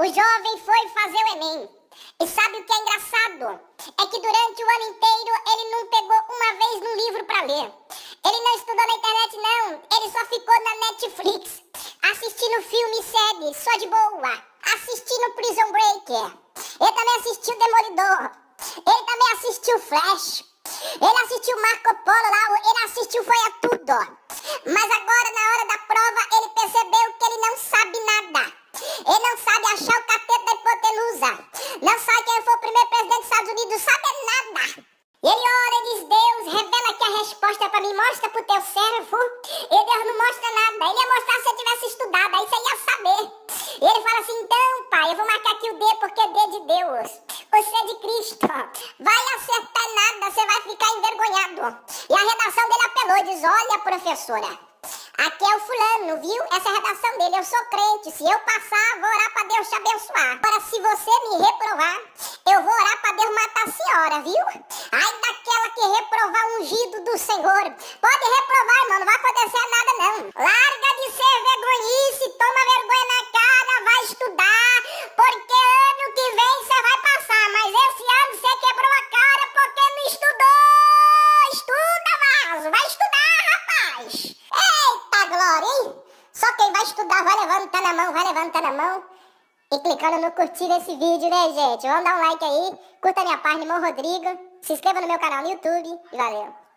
O jovem foi fazer o Enem. E sabe o que é engraçado? É que durante o ano inteiro ele não pegou uma vez um livro para ler. Ele não estudou na internet, não. Ele só ficou na Netflix, assistindo filme e série, só de boa. Assistindo Prison Breaker. Ele também assistiu Demolidor. Ele também assistiu Flash. Ele assistiu Marco Polo lá, ele assistiu Foi a Tudo. Mas agora, na hora da prova, ele percebeu que ele não sabe. resposta pra mim, mostra pro teu servo. E Deus não mostra nada. Ele ia mostrar se eu tivesse estudado, aí você ia saber. E ele fala assim, então, pai, eu vou marcar aqui o D, porque D é de Deus. Você é de Cristo. Vai acertar nada, você vai ficar envergonhado. E a redação dele apelou, diz, olha, professora, Aqui é o fulano, viu? Essa é a redação dele. Eu sou crente. Se eu passar, vou orar para Deus te abençoar. Agora, se você me reprovar, eu vou orar para Deus matar a senhora, viu? Ai, ungido do Senhor. Pode reprovar, irmão, não vai acontecer nada não. Larga de ser vergonhice, toma vergonha na cara, vai estudar, porque ano que vem você vai passar, mas esse ano você quebrou a cara porque não estudou. Estuda, vaso, vai estudar, rapaz. Eita glória, hein? Só quem vai estudar vai levantando a mão, vai levantando a mão e clicando no curtir esse vídeo, né, gente? Vamos dar um like aí, curta minha página, irmão Rodrigo se inscreva no meu canal no YouTube e valeu!